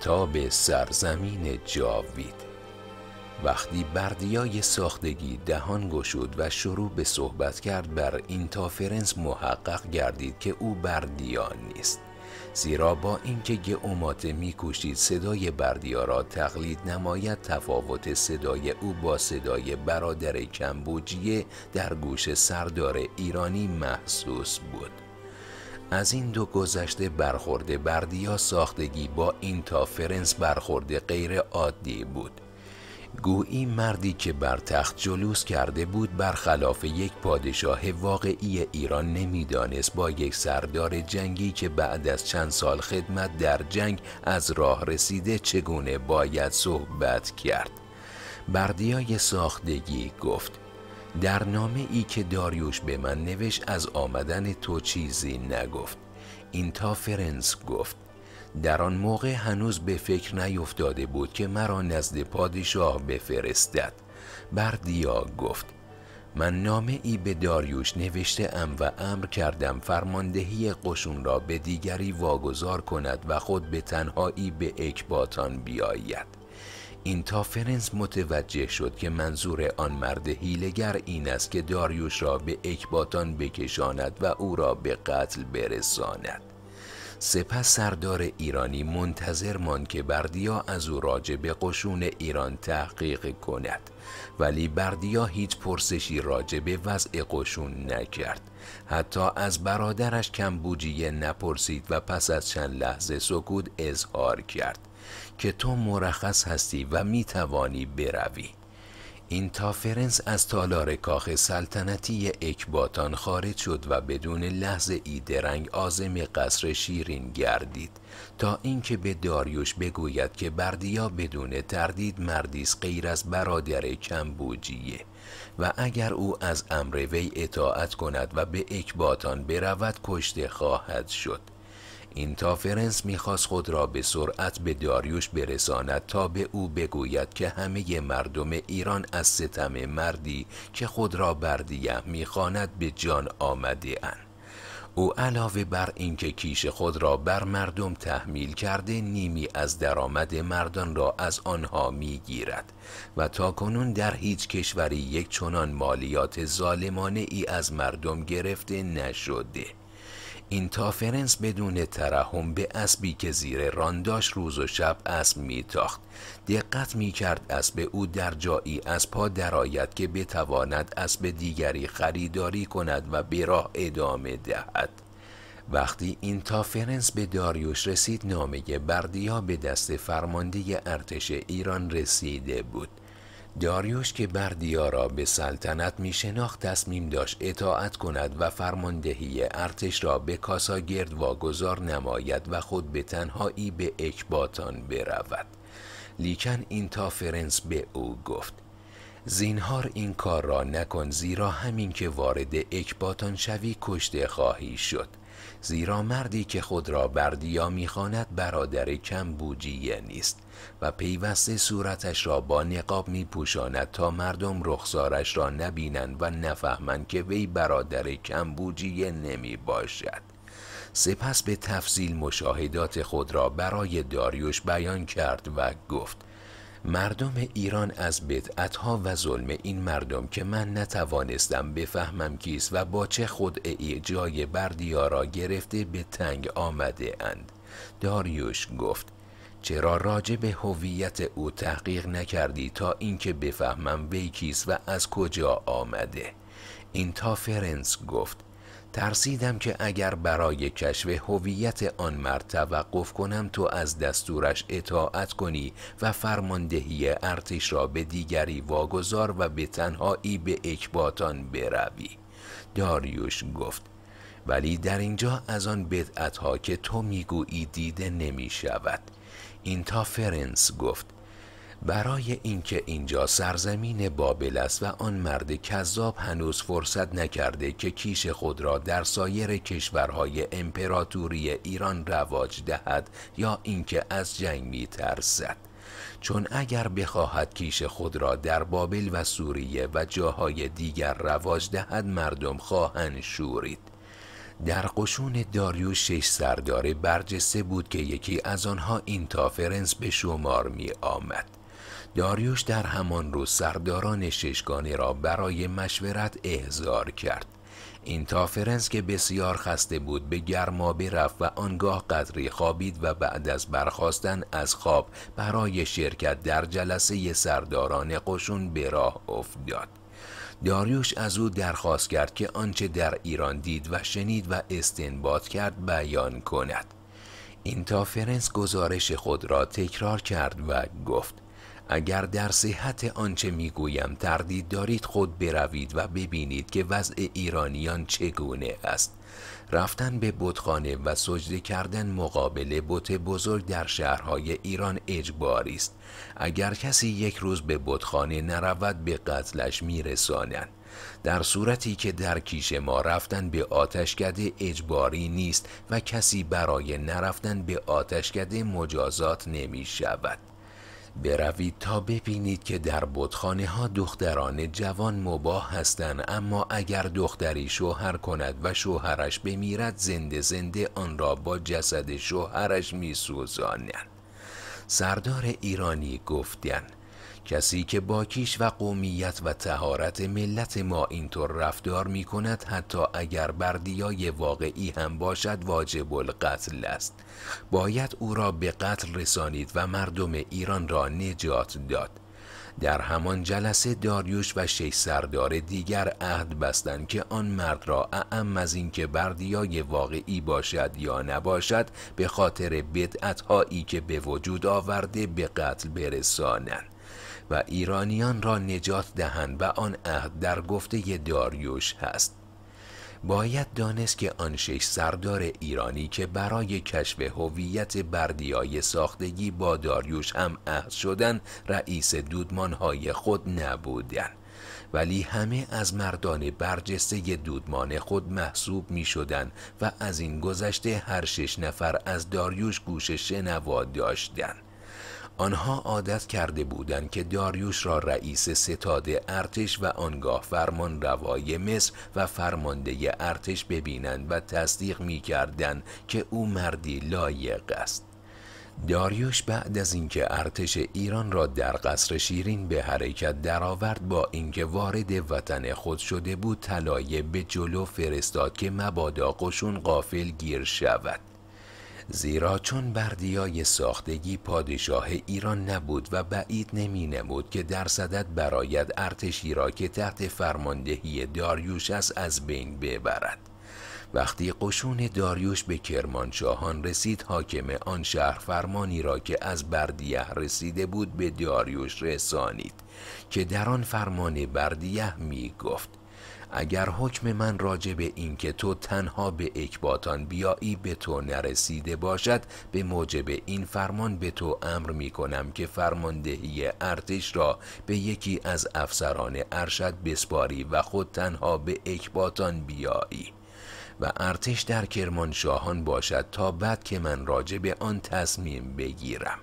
کتاب سرزمین جاوید وقتی بردیای ساختگی دهان گشود و شروع به صحبت کرد بر این اینتافرنس محقق گردید که او بردیا نیست زیرا با اینکه گئوماته میکوشید صدای بردیا را تقلید نماید تفاوت صدای او با صدای برادر کمبوجیه در گوش سردار ایرانی محسوس بود از این دو گذشته برخورده بردیا ساختگی با این فرنس برخورده غیر عادی بود گویی مردی که بر تخت جلوس کرده بود برخلاف یک پادشاه واقعی ایران نمیدانست با یک سردار جنگی که بعد از چند سال خدمت در جنگ از راه رسیده چگونه باید صحبت کرد بردیای ساختگی گفت در نامه ای که داریوش به من نوشت از آمدن تو چیزی نگفت این تا فرنس گفت در آن موقع هنوز به فکر نیفتاده بود که مرا نزد پادشاه بفرستد بردیا گفت من نامه ای به داریوش نوشته ام و امر کردم فرماندهی قشون را به دیگری واگذار کند و خود به تنهایی به اکباتان بیاید این فرنس متوجه شد که منظور آن مرد هیلگر این است که داریوش را به اکباتان بکشاند و او را به قتل برساند سپس سردار ایرانی منتظر ماند که بردیا از او راجع به قشون ایران تحقیق کند ولی بردیا هیچ پرسشی راجع به وضع قشون نکرد حتی از برادرش کمبوجیه نپرسید و پس از چند لحظه سکوت اظهار کرد که تو مرخص هستی و می توانی بروی این تافرنس از تالار کاخ سلطنتی اکباتان خارج شد و بدون لحظه ای درنگ آزم قصر شیرین گردید تا اینکه به داریوش بگوید که بردیا بدون تردید مردیس غیر از برادر کمبوجیه و اگر او از امر وی اطاعت کند و به اکباتان برود کشته خواهد شد اینتافرنس میخواست خود را به سرعت به داریوش برساند تا به او بگوید که همه مردم ایران از ستم مردی که خود را بردیه میخواند به جان آمده اند. او علاوه بر اینکه کیش خود را بر مردم تحمیل کرده نیمی از درآمد مردان را از آنها میگیرد و تا کنون در هیچ کشوری یک چنان مالیات ظالمانه ای از مردم گرفته نشده اینتافرنس بدون ترحم به اسبی که زیر رانداش روز و شب اسب میتاخت دقت میکرد اسب او در جایی از پا درآید که بتواند اسب دیگری خریداری کند و به راه ادامه دهد وقتی این تافرنس به داریوش رسید نامه بردیا به دست فرمانده ارتش ایران رسیده بود داریوش که بردیا را به سلطنت می شناخت تصمیم داشت اطاعت کند و فرماندهی ارتش را به کاساگرد واگذار نماید و خود به تنهایی به اکباتان برود لیکن این تا فرنس به او گفت زینهار این کار را نکن زیرا همین که وارد اکباتان شوی کشته خواهی شد زیرا مردی که خود را بردیا میخواند برادر کمبوجیه نیست و پیوسته صورتش را با نقاب میپوشاند تا مردم رخسارش را نبینند و نفهمند که وی برادر کمبوجیه نمی باشد سپس به تفصیل مشاهدات خود را برای داریوش بیان کرد و گفت مردم ایران از ها و ظلم این مردم که من نتوانستم بفهمم کیست و با چه خود جای را گرفته به تنگ آمده اند داریوش گفت چرا راجع به هویت او تحقیق نکردی تا اینکه بفهمم وی کیست و از کجا آمده این تا فرنس گفت ترسیدم که اگر برای کشف هویت آن مرد توقف کنم تو از دستورش اطاعت کنی و فرماندهی ارتش را به دیگری واگذار و به تنهایی به اکباتان بروی داریوش گفت ولی در اینجا از آن بدعتها که تو میگویی دیده نمی شود این فرنس گفت برای اینکه اینجا سرزمین بابل است و آن مرد کذاب هنوز فرصت نکرده که کیش خود را در سایر کشورهای امپراتوری ایران رواج دهد یا اینکه از جنگ می ترسد. چون اگر بخواهد کیش خود را در بابل و سوریه و جاهای دیگر رواج دهد مردم خواهند شورید در قشون داریوش شش سردار برجسته بود که یکی از آنها این تافرنس به شمار می آمد داریوش در همان روز سرداران ششگانه را برای مشورت احضار کرد این تافرنس که بسیار خسته بود به گرما رفت و آنگاه قدری خوابید و بعد از برخواستن از خواب برای شرکت در جلسه سرداران قشون به راه افتاد داریوش از او درخواست کرد که آنچه در ایران دید و شنید و استنباط کرد بیان کند این گزارش خود را تکرار کرد و گفت اگر در صحت آنچه میگویم تردید دارید خود بروید و ببینید که وضع ایرانیان چگونه است رفتن به بتخانه و سجده کردن مقابل بت بزرگ در شهرهای ایران اجباری است اگر کسی یک روز به بتخانه نرود به قتلش میرسانند در صورتی که در کیش ما رفتن به آتشکده اجباری نیست و کسی برای نرفتن به آتشکده مجازات نمی شود بروید تا ببینید که در بتخانه ها دختران جوان مباه هستند اما اگر دختری شوهر کند و شوهرش بمیرد زنده زنده آن را با جسد شوهرش میسوزانند سردار ایرانی گفتند کسی که با کیش و قومیت و تهارت ملت ما اینطور رفتار می کند حتی اگر بردیای واقعی هم باشد واجب القتل است باید او را به قتل رسانید و مردم ایران را نجات داد در همان جلسه داریوش و شش سردار دیگر عهد بستند که آن مرد را اعم از اینکه بردیای واقعی باشد یا نباشد به خاطر بدعتهایی که به وجود آورده به قتل برسانند و ایرانیان را نجات دهند و آن عهد در گفته داریوش هست باید دانست که آن شش سردار ایرانی که برای کشف هویت بردیای ساختگی با داریوش هم عهد شدن رئیس دودمانهای خود نبودند ولی همه از مردان برجسته دودمان خود محسوب می شدن و از این گذشته هر شش نفر از داریوش گوش شنوا داشتند. آنها عادت کرده بودند که داریوش را رئیس ستاد ارتش و آنگاه فرمان روای مصر و فرمانده ارتش ببینند و تصدیق می کردن که او مردی لایق است. داریوش بعد از اینکه ارتش ایران را در قصر شیرین به حرکت درآورد با اینکه وارد وطن خود شده بود طلایه به جلو فرستاد که مبادا قشون قافل گیر شود زیرا چون بردیای ساختگی پادشاه ایران نبود و بعید نمی نمود که در صدد براید ارتشی را که تحت فرماندهی داریوش است از بین ببرد وقتی قشون داریوش به کرمانشاهان رسید حاکم آن شهر فرمانی را که از بردیه رسیده بود به داریوش رسانید که در آن فرمان بردیه می گفت اگر حکم من راجب به اینکه تو تنها به اکباتان بیایی به تو نرسیده باشد به موجب این فرمان به تو امر می کنم که فرماندهی ارتش را به یکی از افسران ارشد بسپاری و خود تنها به اکباتان بیایی و ارتش در کرمانشاهان باشد تا بعد که من راجع به آن تصمیم بگیرم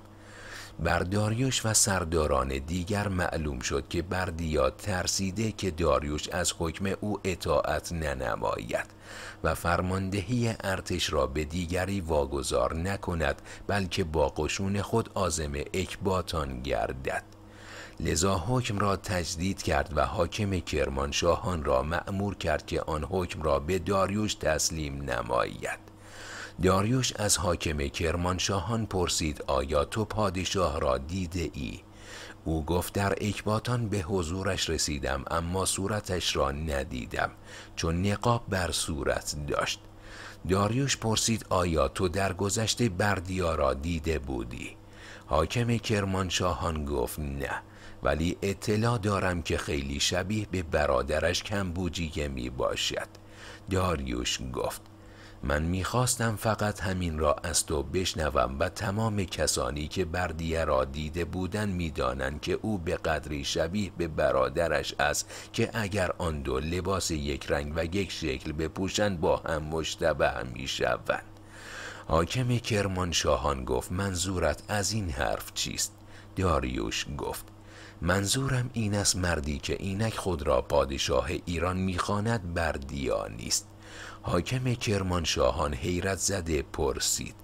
بر داریوش و سرداران دیگر معلوم شد که بردیاد ترسیده که داریوش از حکم او اطاعت ننماید و فرماندهی ارتش را به دیگری واگذار نکند بلکه با قشون خود آزم اکباتان گردد لذا حکم را تجدید کرد و حاکم کرمانشاهان را مأمور کرد که آن حکم را به داریوش تسلیم نماید داریوش از حاکم کرمانشاهان پرسید آیا تو پادشاه را دیده ای؟ او گفت در اکباتان به حضورش رسیدم اما صورتش را ندیدم چون نقاب بر صورت داشت داریوش پرسید آیا تو در گذشته بردیا را دیده بودی؟ حاکم کرمانشاهان گفت نه ولی اطلاع دارم که خیلی شبیه به برادرش کمبوجیه می باشد داریوش گفت من میخواستم فقط همین را از تو بشنوم و تمام کسانی که بردیه را دیده بودن میدانند که او به قدری شبیه به برادرش است که اگر آن دو لباس یک رنگ و یک شکل بپوشند با هم مشتبه میشوند حاکم کرمانشاهان گفت منظورت از این حرف چیست داریوش گفت منظورم این است مردی که اینک خود را پادشاه ایران میخواند بردیا نیست حاکم کرمانشاهان حیرت زده پرسید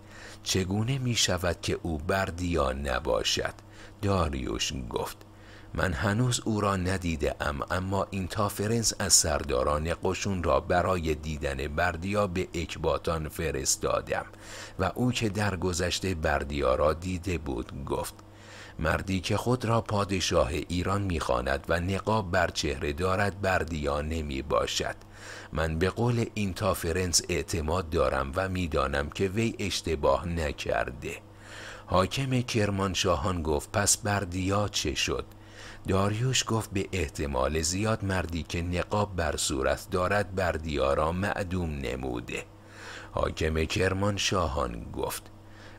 چگونه می شود که او بردیا نباشد داریوش گفت من هنوز او را ندیده ام اما این تافرنس از سرداران قشون را برای دیدن بردیا به اکباتان فرستادم و او که در گذشته بردیا را دیده بود گفت مردی که خود را پادشاه ایران میخواند و نقاب بر چهره دارد بردیا نمی باشد من به قول این تافرنس اعتماد دارم و میدانم که وی اشتباه نکرده حاکم کرمانشاهان گفت پس بردیا چه شد؟ داریوش گفت به احتمال زیاد مردی که نقاب بر صورت دارد بردیا را معدوم نموده حاکم کرمان شاهان گفت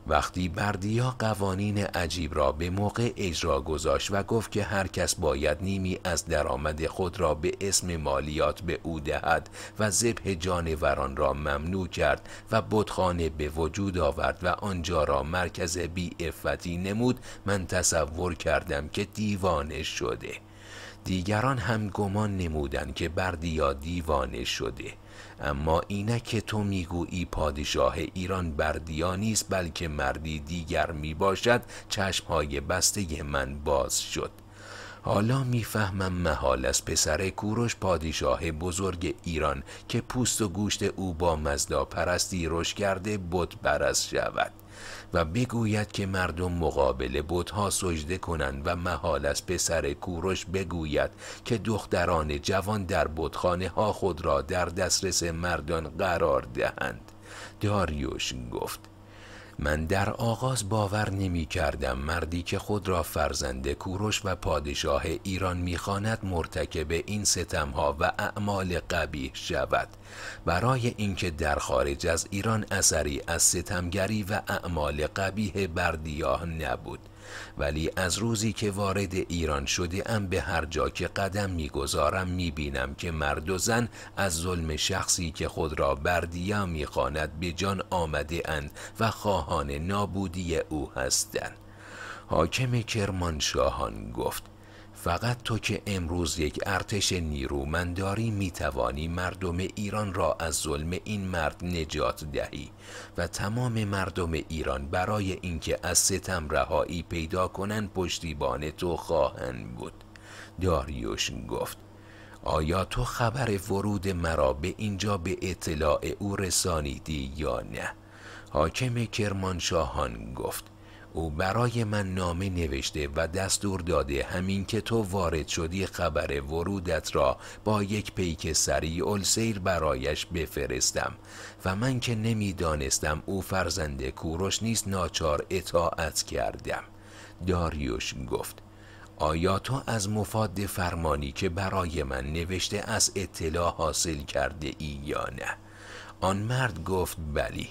وقتی بردیا قوانین عجیب را به موقع اجرا گذاشت و گفت که هر کس باید نیمی از درآمد خود را به اسم مالیات به او دهد و ذبح جانوران را ممنوع کرد و بتخانه به وجود آورد و آنجا را مرکز بی نمود من تصور کردم که دیوانه شده دیگران هم گمان نمودن که بردیا دیوانه شده اما که تو میگویی پادشاه ایران بردیا نیست بلکه مردی دیگر میباشد چشمهای بسته من باز شد حالا میفهمم محال از پسر کوروش پادشاه بزرگ ایران که پوست و گوشت او با مزدا پرستی روش کرده بت پرست شود و بگوید که مردم مقابل بودها سجده کنند و محال از پسر کورش بگوید که دختران جوان در بودخانه ها خود را در دسترس مردان قرار دهند داریوش گفت من در آغاز باور نمی کردم مردی که خود را فرزند کوروش و پادشاه ایران میخواند مرتکب این ستمها و اعمال قبیح شود برای اینکه در خارج از ایران اثری از ستمگری و اعمال قبیح بردیاه نبود ولی از روزی که وارد ایران شده ام به هر جا که قدم میگذارم میبینم که مرد و زن از ظلم شخصی که خود را بردیا میخواند به جان آمده اند و خواهان نابودی او هستند حاکم کرمانشاهان گفت فقط تو که امروز یک ارتش نیرومند داری میتوانی مردم ایران را از ظلم این مرد نجات دهی و تمام مردم ایران برای اینکه از ستم رهایی پیدا کنند پشتیبان تو خواهند بود داریوش گفت آیا تو خبر ورود مرا به اینجا به اطلاع او رسانیدی یا نه؟ حاکم کرمانشاهان گفت او برای من نامه نوشته و دستور داده همین که تو وارد شدی خبر ورودت را با یک پیک سریع السیر برایش بفرستم و من که نمیدانستم او فرزند کوروش نیست ناچار اطاعت کردم داریوش گفت آیا تو از مفاد فرمانی که برای من نوشته از اطلاع حاصل کرده ای یا نه؟ آن مرد گفت بلی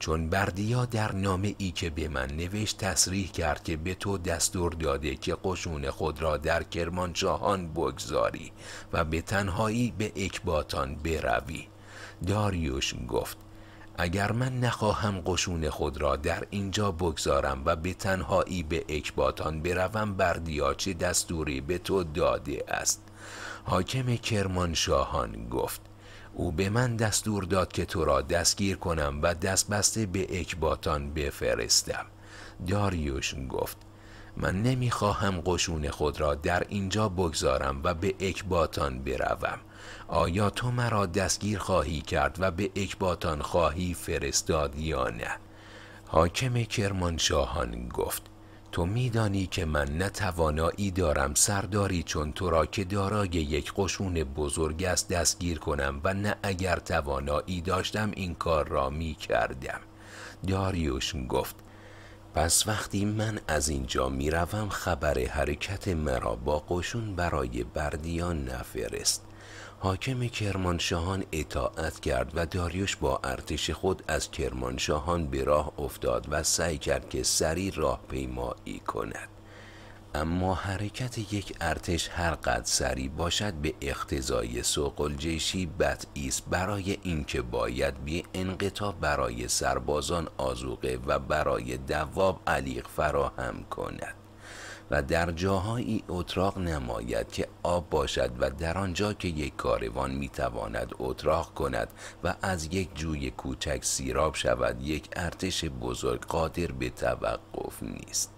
چون بردیا در نامه ای که به من نوشت تصریح کرد که به تو دستور داده که قشون خود را در کرمانشاهان بگذاری و به تنهایی به اکباتان بروی داریوش گفت اگر من نخواهم قشون خود را در اینجا بگذارم و به تنهایی به اکباتان بروم بردیا چه دستوری به تو داده است حاکم کرمانشاهان گفت او به من دستور داد که تو را دستگیر کنم و دست بسته به اکباتان بفرستم داریوش گفت من نمیخواهم قشون خود را در اینجا بگذارم و به اکباتان بروم آیا تو مرا دستگیر خواهی کرد و به اکباتان خواهی فرستاد یا نه حاکم کرمانشاهان گفت تو میدانی که من نه توانایی دارم سرداری چون تو را که دارای یک قشون بزرگ است دستگیر کنم و نه اگر توانایی داشتم این کار را می کردم داریوش گفت پس وقتی من از اینجا میروم خبر حرکت مرا با قشون برای بردیان نفرست حاکم کرمانشاهان اطاعت کرد و داریوش با ارتش خود از کرمانشاهان به راه افتاد و سعی کرد که سری راه پیمایی کند اما حرکت یک ارتش هر قد سری باشد به اقتضای سوقل جیشی است برای اینکه باید بی انقطاع برای سربازان آزوقه و برای دواب علیق فراهم کند و در جاهایی اتراق نماید که آب باشد و در آنجا که یک کاروان میتواند اتراق کند و از یک جوی کوچک سیراب شود یک ارتش بزرگ قادر به توقف نیست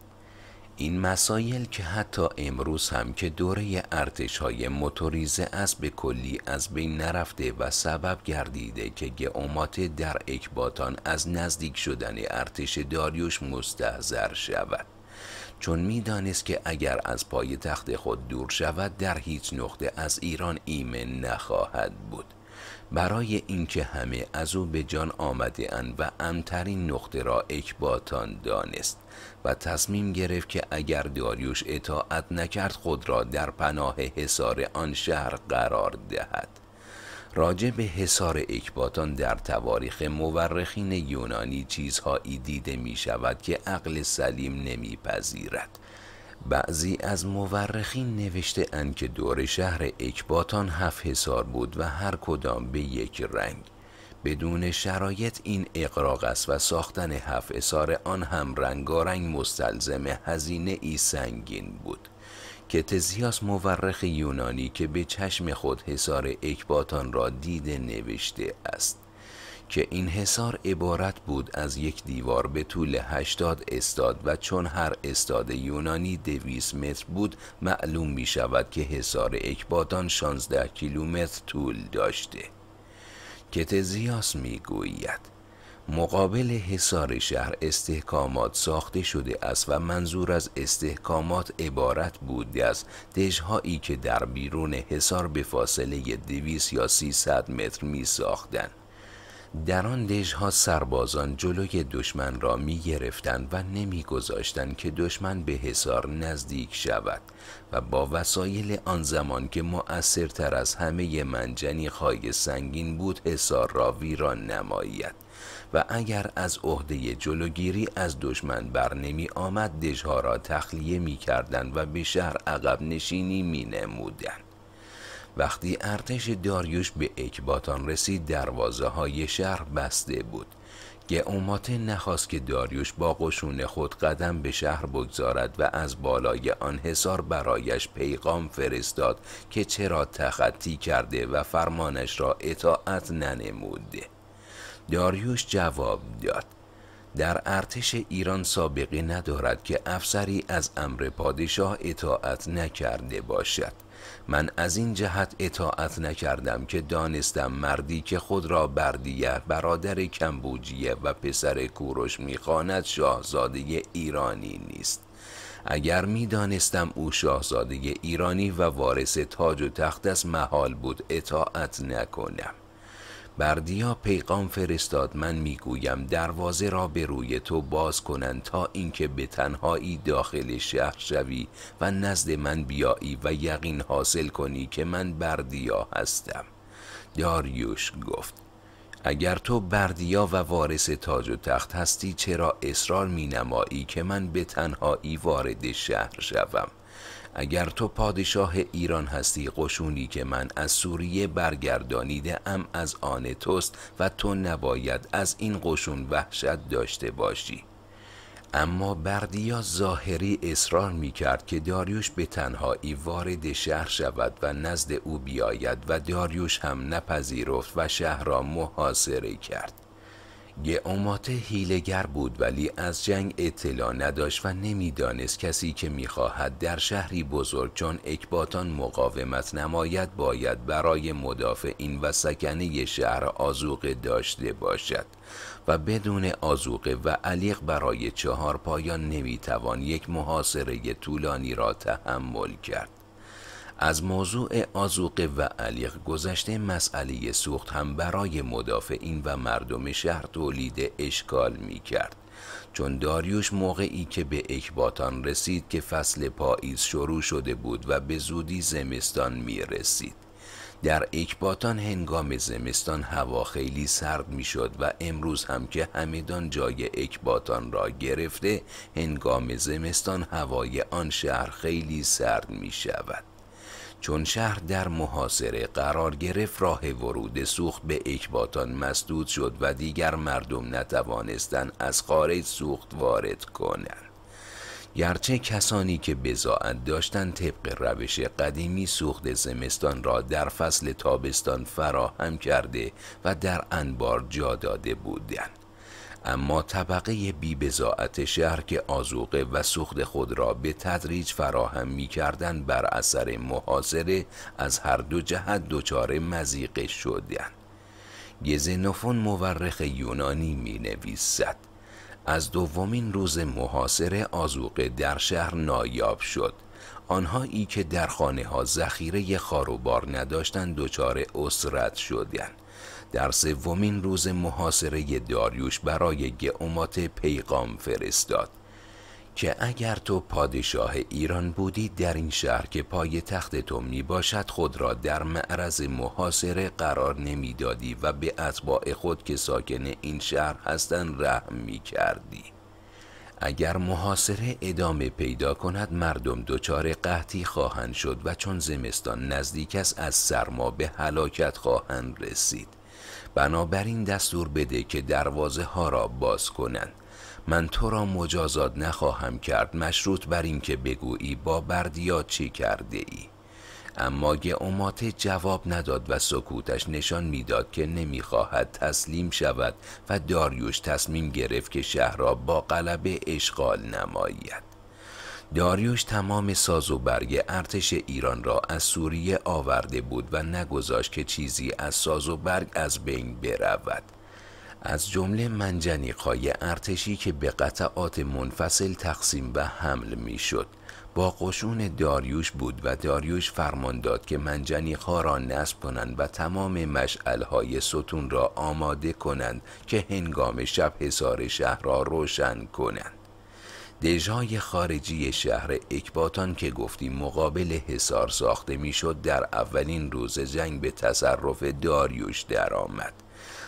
این مسایل که حتی امروز هم که دوره ارتش های موتوریزه از به کلی از بین نرفته و سبب گردیده که اومات در اکباتان از نزدیک شدن ارتش داریوش مستحضر شود چون میدانست که اگر از پای تخت خود دور شود در هیچ نقطه از ایران ایمن نخواهد بود برای اینکه همه از او به جان آمده اند و امترین نقطه را اکباتان دانست و تصمیم گرفت که اگر داریوش اطاعت نکرد خود را در پناه حصار آن شهر قرار دهد راجع به حصار اکباتان در تواریخ مورخین یونانی چیزهایی دیده می شود که عقل سلیم نمیپذیرد. بعضی از مورخین نوشته اند که دور شهر اکباتان هفت حصار بود و هر کدام به یک رنگ بدون شرایط این اقراق است و ساختن هفت حصار آن هم رنگارنگ مستلزم هزینه ای سنگین بود که تزیاس مورخ یونانی که به چشم خود حصار اکباتان را دیده نوشته است که این حصار عبارت بود از یک دیوار به طول 80 استاد و چون هر استاد یونانی 200 متر بود معلوم می شود که حصار اکباتان 16 کیلومتر طول داشته که تزیاس می گوید مقابل حصار شهر استحکامات ساخته شده است و منظور از استحکامات عبارت بود از دژهایی که در بیرون حصار به فاصله 200 یا 300 متر می ساختند در آن دژها سربازان جلوی دشمن را می گرفتند و نمی که دشمن به حصار نزدیک شود و با وسایل آن زمان که مؤثرتر از همه منجنی خای سنگین بود حصار را ویران نماید و اگر از عهده جلوگیری از دشمن بر نمی آمد دژها را تخلیه می کردن و به شهر عقب نشینی می نمودن. وقتی ارتش داریوش به اکباتان رسید دروازه های شهر بسته بود گئوماته نخواست که داریوش با قشون خود قدم به شهر بگذارد و از بالای آن حصار برایش پیغام فرستاد که چرا تخطی کرده و فرمانش را اطاعت ننموده داریوش جواب داد در ارتش ایران سابقه ندارد که افسری از امر پادشاه اطاعت نکرده باشد من از این جهت اطاعت نکردم که دانستم مردی که خود را بردیه برادر کمبوجیه و پسر کوروش میخواند شاهزاده ایرانی نیست اگر میدانستم او شاهزاده ایرانی و وارث تاج و تخت از محال بود اطاعت نکنم بردیا پیغام فرستاد من میگویم دروازه را به روی تو باز کنند تا اینکه به تنهایی داخل شهر شوی و نزد من بیایی و یقین حاصل کنی که من بردیا هستم داریوش گفت اگر تو بردیا و وارث تاج و تخت هستی چرا اصرار می نمایی که من به تنهایی وارد شهر شوم اگر تو پادشاه ایران هستی قشونی که من از سوریه برگردانیده ام از آن توست و تو نباید از این قشون وحشت داشته باشی اما بردیا ظاهری اصرار می کرد که داریوش به تنهایی وارد شهر شود و نزد او بیاید و داریوش هم نپذیرفت و شهر را محاصره کرد گعوماته هیلگر بود ولی از جنگ اطلاع نداشت و نمیدانست کسی که میخواهد در شهری بزرگ چون اکباتان مقاومت نماید باید برای مدافعین و سکنه شهر آزوقه داشته باشد و بدون آزوقه و علیق برای چهار پایان نمیتوان یک محاصره طولانی را تحمل کرد از موضوع آزوقه و علیق گذشته مسئله سوخت هم برای مدافعین و مردم شهر تولید اشکال می کرد. چون داریوش موقعی که به اکباتان رسید که فصل پاییز شروع شده بود و به زودی زمستان می رسید. در اکباتان هنگام زمستان هوا خیلی سرد می شد و امروز هم که همدان جای اکباتان را گرفته هنگام زمستان هوای آن شهر خیلی سرد می شود. چون شهر در محاصره قرار گرفت راه ورود سوخت به اکباتان مسدود شد و دیگر مردم نتوانستند از خارج سوخت وارد کنند گرچه کسانی که بزاعت داشتن طبق روش قدیمی سوخت زمستان را در فصل تابستان فراهم کرده و در انبار جا داده بودند اما طبقه بی بزاعت شهر که آزوقه و سوخت خود را به تدریج فراهم می کردن بر اثر محاصره از هر دو جهت دچار مزیق شدند. گزنوفون مورخ یونانی می نویسد از دومین روز محاصره آزوقه در شهر نایاب شد آنهایی که در خانه ها ذخیره خاروبار نداشتند دچار اسرت شدند در سومین روز محاصره داریوش برای گعومات پیغام فرستاد که اگر تو پادشاه ایران بودی در این شهر که پای تخت تو می باشد خود را در معرض محاصره قرار نمیدادی و به اتباع خود که ساکن این شهر هستند رحم می کردی اگر محاصره ادامه پیدا کند مردم دچار قحطی خواهند شد و چون زمستان نزدیک است از سرما به هلاکت خواهند رسید بنابراین دستور بده که دروازه ها را باز کنند من تو را مجازات نخواهم کرد مشروط بر اینکه بگویی با بردیا چی کرده ای اما اماته جواب نداد و سکوتش نشان میداد که نمیخواهد تسلیم شود و داریوش تصمیم گرفت که شهر را با غلبه اشغال نماید داریوش تمام ساز و برگ ارتش ایران را از سوریه آورده بود و نگذاشت که چیزی از ساز و برگ از بین برود از جمله منجنیقهای ارتشی که به قطعات منفصل تقسیم و حمل میشد با قشون داریوش بود و داریوش فرمان داد که منجنیقها را نصب کنند و تمام مشعلهای ستون را آماده کنند که هنگام شب حصار شهر را روشن کنند دژهای خارجی شهر اکباتان که گفتیم مقابل حصار ساخته میشد در اولین روز جنگ به تصرف داریوش درآمد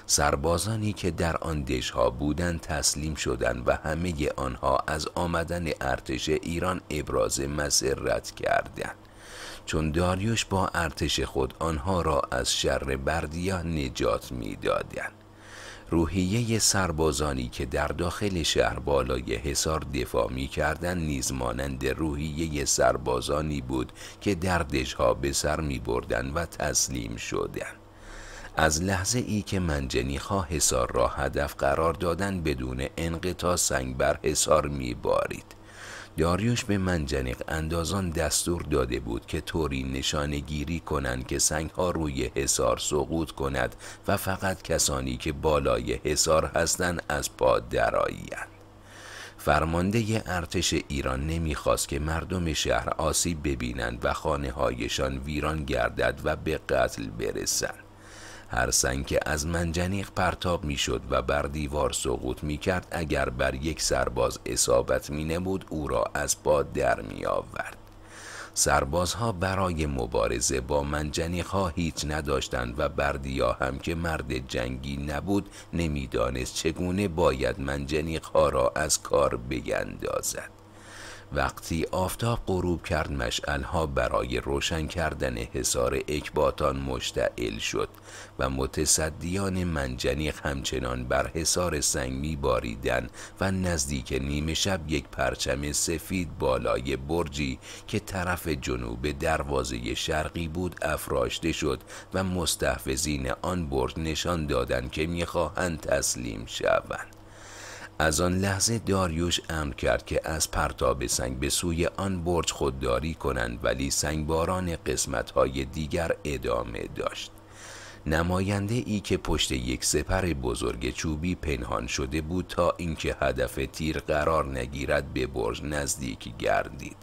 سربازانی که در آن دشها بودند تسلیم شدند و همه آنها از آمدن ارتش ایران ابراز مسرت کردند چون داریوش با ارتش خود آنها را از شر بردیا نجات میدادند روحیه سربازانی که در داخل شهر بالای حصار دفاع می کردن نیز مانند روحیه سربازانی بود که دردشها به سر می بردن و تسلیم شدند. از لحظه ای که منجنیخا حصار را هدف قرار دادن بدون انقطاع سنگ بر حصار می بارید. داریوش به منجنیق اندازان دستور داده بود که طوری نشانه گیری کنند که سنگ ها روی حصار سقوط کند و فقط کسانی که بالای حصار هستند از پا درآیند. فرمانده ارتش ایران نمیخواست که مردم شهر آسیب ببینند و خانه ویران گردد و به قتل برسند. هر سنگ که از منجنیق پرتاب میشد و بر دیوار سقوط میکرد اگر بر یک سرباز اصابت می نمود او را از پا در می آورد. سربازها برای مبارزه با ها هیچ نداشتند و بردیا هم که مرد جنگی نبود نمیدانست چگونه باید ها را از کار بیندازد وقتی آفتاب غروب کرد مشعلها برای روشن کردن حصار اکباتان مشتعل شد و متصدیان منجنیق همچنان بر حصار سنگ میباریدند و نزدیک نیمه شب یک پرچم سفید بالای برجی که طرف جنوب دروازه شرقی بود افراشته شد و مستحفظین آن برج نشان دادند که میخواهند تسلیم شوند از آن لحظه داریوش امر کرد که از پرتاب سنگ به سوی آن برج خودداری کنند ولی سنگباران های دیگر ادامه داشت نماینده ای که پشت یک سپر بزرگ چوبی پنهان شده بود تا اینکه هدف تیر قرار نگیرد به برج نزدیک گردید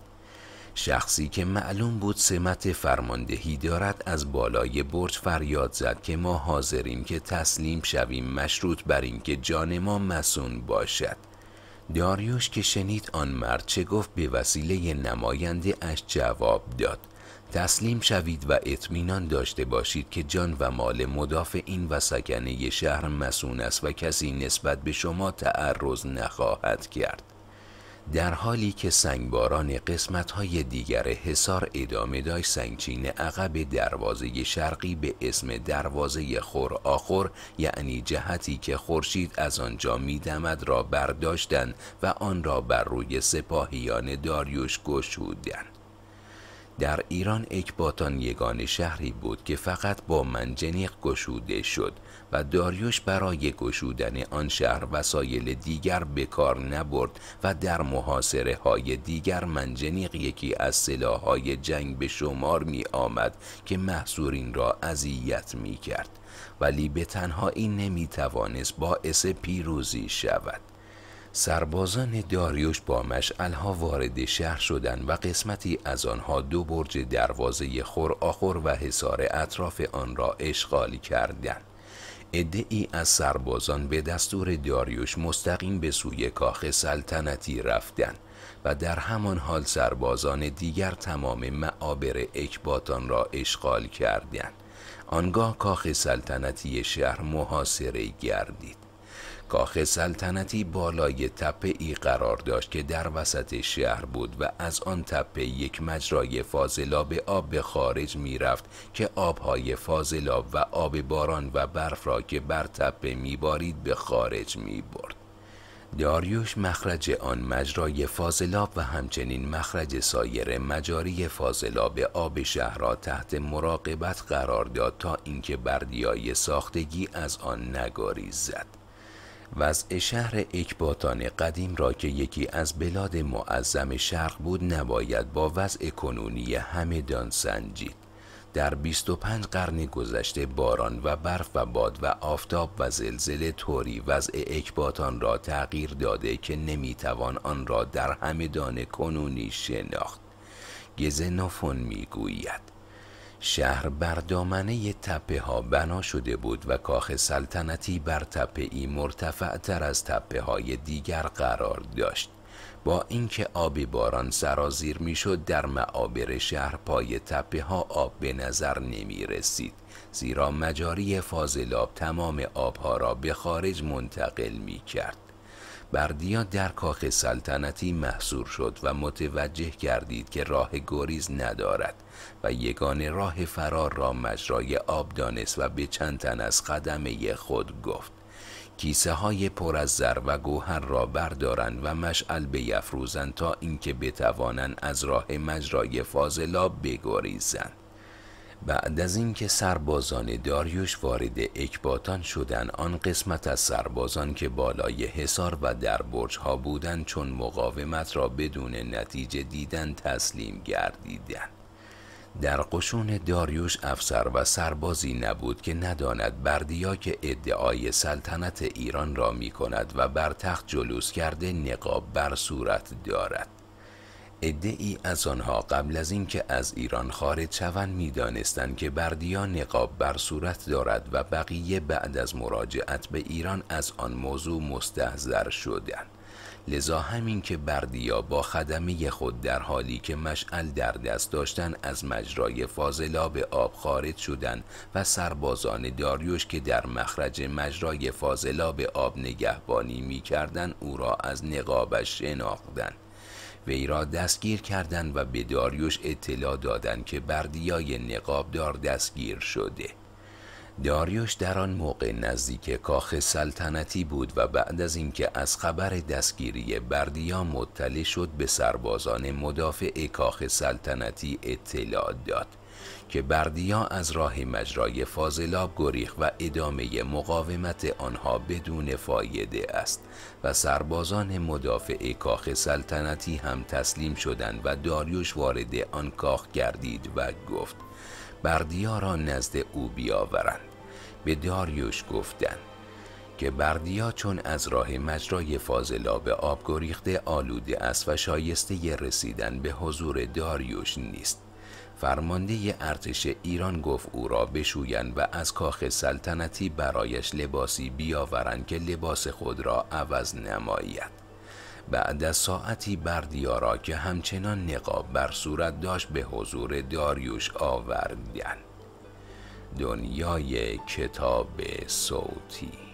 شخصی که معلوم بود سمت فرماندهی دارد از بالای برج فریاد زد که ما حاضریم که تسلیم شویم مشروط بر اینکه جان ما مسون باشد داریوش که شنید آن مرد چه گفت به وسیله نماینده اش جواب داد تسلیم شوید و اطمینان داشته باشید که جان و مال مدافع این و سکنه شهر مسون است و کسی نسبت به شما تعرض نخواهد کرد در حالی که سنگباران های دیگر حصار ادامه داشت سنگچین عقب دروازه شرقی به اسم دروازه خور آخر یعنی جهتی که خورشید از آنجا میدمد را برداشتند و آن را بر روی سپاهیان داریوش گشودند در ایران اکباتان یگان شهری بود که فقط با منجنیق گشوده شد و داریوش برای گشودن آن شهر وسایل دیگر به کار نبرد و در محاصره های دیگر منجنیق یکی از سلاحهای جنگ به شمار می آمد که محصورین را اذیت می کرد ولی به تنها این نمی توانست باعث پیروزی شود سربازان داریوش با مشعلها وارد شهر شدند و قسمتی از آنها دو برج دروازه خور آخر و حصار اطراف آن را اشغال کردند ای از سربازان به دستور داریوش مستقیم به سوی کاخ سلطنتی رفتن و در همان حال سربازان دیگر تمام معابر اکباتان را اشغال کردند آنگاه کاخ سلطنتی شهر محاصره گردید کاخ سلطنتی بالای تپه ای قرار داشت که در وسط شهر بود و از آن تپه یک مجرای به آب به خارج می رفت که آبهای فاضلا و آب باران و برف را که بر تپه می بارید به خارج می برد. داریوش مخرج آن مجرای فاضلاب و همچنین مخرج سایر مجاری فاضلاب آب شهر را تحت مراقبت قرار داد تا اینکه بردیای ساختگی از آن نگاری زد. وضع شهر اکباتان قدیم را که یکی از بلاد معظم شرق بود نباید با وضع کنونی همدان سنجید در 25 قرن گذشته باران و برف و باد و آفتاب و زلزله طوری وضع اکباتان را تغییر داده که نمیتوان آن را در همدان کنونی شناخت گزنوفون میگوید شهر بر دامنه تپه ها بنا شده بود و کاخ سلطنتی بر تپه ای مرتفع تر از تپه های دیگر قرار داشت با اینکه آب باران سرازیر میشد در معابر شهر پای تپه ها آب به نظر نمی رسید زیرا مجاری فاضلاب تمام آبها را به خارج منتقل می کرد بردیا در کاخ سلطنتی محصور شد و متوجه گردید که راه گریز ندارد و یگان راه فرار را مجرای آب دانست و به چند تن از قدم خود گفت کیسه های پر از زر و گوهر را بردارند و مشعل بیفروزند تا اینکه بتوانند از راه مجرای فاضلاب بگریزند بعد از اینکه سربازان داریوش وارد اکباتان شدن آن قسمت از سربازان که بالای حصار و در برج ها بودند چون مقاومت را بدون نتیجه دیدن تسلیم گردیدند در قشون داریوش افسر و سربازی نبود که نداند بردیا که ادعای سلطنت ایران را می کند و بر تخت جلوس کرده نقاب بر صورت دارد ای از آنها قبل از اینکه از ایران خارج شوند میدانستند که بردیا نقاب بر صورت دارد و بقیه بعد از مراجعت به ایران از آن موضوع مستحضر شدند لذا همین که بردیا با خدمه خود در حالی که مشعل در دست داشتن از مجرای فاضلا به آب خارج شدند و سربازان داریوش که در مخرج مجرای فاضلا به آب نگهبانی می او را از نقابش شناختند وی را دستگیر کردند و به داریوش اطلاع دادند که بردیای نقابدار دستگیر شده داریوش در آن موقع نزدیک کاخ سلطنتی بود و بعد از اینکه از خبر دستگیری بردیا مطلع شد به سربازان مدافع کاخ سلطنتی اطلاع داد که بردیا از راه مجرای فاضلاب گریخ و ادامه مقاومت آنها بدون فایده است و سربازان مدافع کاخ سلطنتی هم تسلیم شدند و داریوش وارد آن کاخ گردید و گفت بردیا را نزد او بیاورند به داریوش گفتند که بردیا چون از راه مجرای فاضلا به آب گریخته آلوده است و شایسته رسیدن به حضور داریوش نیست فرمانده ارتش ایران گفت او را بشویند و از کاخ سلطنتی برایش لباسی بیاورند که لباس خود را عوض نماید بعد از ساعتی بردیارا که همچنان نقاب بر صورت داشت به حضور داریوش آوردند دنیای کتاب صوتی